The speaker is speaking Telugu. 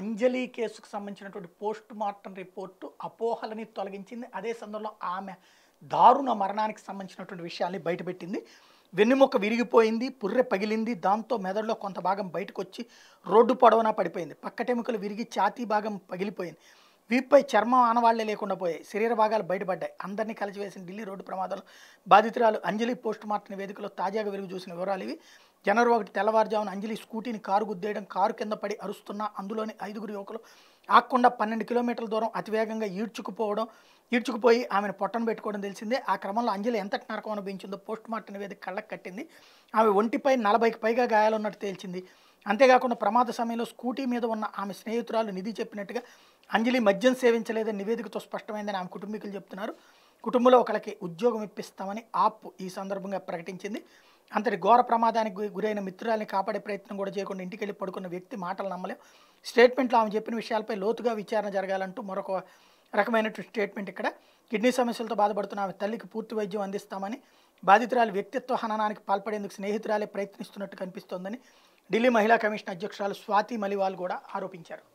అంజలి కేసుకు సంబంధించినటువంటి పోస్ట్ మార్టం రిపోర్టు అపోహలని తొలగించింది అదే సందర్భంలో ఆమె దారుణ మరణానికి సంబంధించినటువంటి విషయాల్ని బయటపెట్టింది వెన్నుముక విరిగిపోయింది పుర్రె పగిలింది దాంతో మెదడులో కొంత భాగం బయటకు వచ్చి రోడ్డు పొడవునా పడిపోయింది పక్కటెముకలు విరిగి ఛాతీ భాగం పగిలిపోయింది వీపుపై చర్మం ఆనవాళ్లే లేకుండా పోయాయి శరీర భాగాలు బయటపడ్డాయి అందరినీ కలిసివేసిన ఢిల్లీ రోడ్డు ప్రమాదాలు బాధితురాలు అంజలి పోస్ట్ మార్టం వేదికలో తాజాగా వెలుగు చూసిన వివరాలు ఇవి జనవరి ఒకటి తెల్లవారుజామున అంజలి స్కూటీని కారు గుద్దేయడం కారు కింద పడి అరుస్తున్న అందులోని ఐదుగురు యువకులు ఆకుండా పన్నెండు కిలోమీటర్ల దూరం అతివేగంగా ఈడ్చుకుపోవడం ఈడ్చుకుపోయి ఆమెను పొట్టను పెట్టుకోవడం తెలిసిందే ఆ క్రమంలో అంజలి ఎంత నరకం అనుభవించిందో పోస్ట్ మార్టం వేదిక కళ్ళకు కట్టింది ఆమె ఒంటిపై నలభైకి పైగా గాయాలున్నట్టు తేల్చింది అంతేకాకుండా ప్రమాద సమయంలో స్కూటీ మీద ఉన్న ఆమె స్నేహితురాలు నిధి చెప్పినట్టుగా అంజలి మద్యం సేవించలేదని నివేదికతో స్పష్టమైందని ఆమె కుటుంబీకులు చెప్తున్నారు కుటుంబంలో ఒకరికి ఉద్యోగం ఇప్పిస్తామని ఆప్ ఈ సందర్భంగా ప్రకటించింది అంతటి ఘోర ప్రమాదానికి గురైన మిత్రురాలని కాపాడే ప్రయత్నం కూడా చేయకుండా ఇంటికి వెళ్ళి పడుకున్న వ్యక్తి మాటలు నమ్మలేం స్టేట్మెంట్లో ఆమె చెప్పిన విషయాలపై లోతుగా విచారణ జరగాలంటూ మరొక రకమైనటువంటి స్టేట్మెంట్ ఇక్కడ కిడ్నీ సమస్యలతో బాధపడుతున్న ఆమె తల్లికి పూర్తి వైద్యం అందిస్తామని బాధితురాలు వ్యక్తిత్వ హననానికి పాల్పడేందుకు స్నేహితురాలే ప్రయత్నిస్తున్నట్టు కనిపిస్తోందని ఢిల్లీ మహిళా కమిషన్ అధ్యక్షురాలు స్వాతి మలివాల్ కూడా ఆరోపించారు